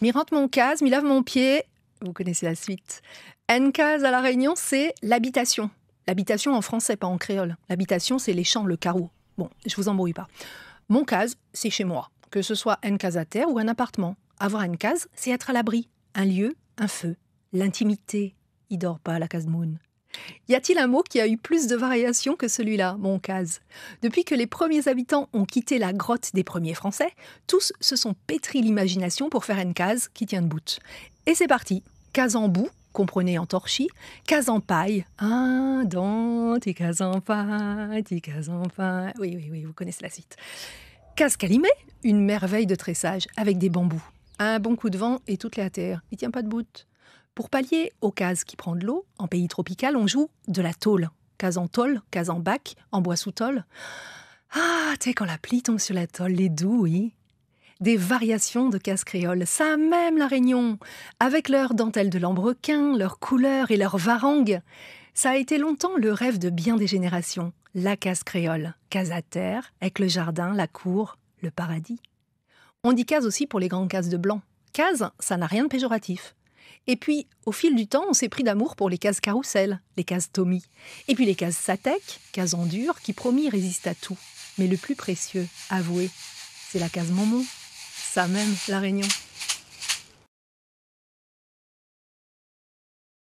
m'y rentre mon case, m'y lave mon pied. Vous connaissez la suite. N case à La Réunion, c'est l'habitation. L'habitation en français, pas en créole. L'habitation, c'est les champs, le carreau. Bon, je vous embrouille pas. Mon case, c'est chez moi. Que ce soit une case à terre ou un appartement. Avoir une case, c'est être à l'abri. Un lieu, un feu. L'intimité. Il dort pas à la case Moon. Y a-t-il un mot qui a eu plus de variations que celui-là, mon case Depuis que les premiers habitants ont quitté la grotte des premiers Français, tous se sont pétris l'imagination pour faire une case qui tient de debout. Et c'est parti Case en bout, comprenez en torchis, case en paille. Ah, dans tes cases en paille, tes cases en paille. Oui, oui, oui, vous connaissez la suite. Case calimée, une merveille de tressage avec des bambous. Un bon coup de vent et toute la terre. Il tient pas de bout. Pour pallier aux cases qui prend de l'eau, en pays tropical, on joue de la tôle. Case en tôle, case en bac, en bois sous tôle. Ah, tu quand la plie tombe sur la tôle, les doux, oui. Des variations de cases créoles, ça même la Réunion, avec leurs dentelle de lambrequin, leurs couleurs et leurs varangues. Ça a été longtemps le rêve de bien des générations, la case créole, case à terre, avec le jardin, la cour, le paradis. On dit case aussi pour les grandes cases de blanc. Case, ça n'a rien de péjoratif. Et puis, au fil du temps, on s'est pris d'amour pour les cases carrousel, les cases Tommy, et puis les cases Satek, cases en dur, qui promis résistent à tout. Mais le plus précieux, avoué, c'est la case Momon. Ça même, la Réunion.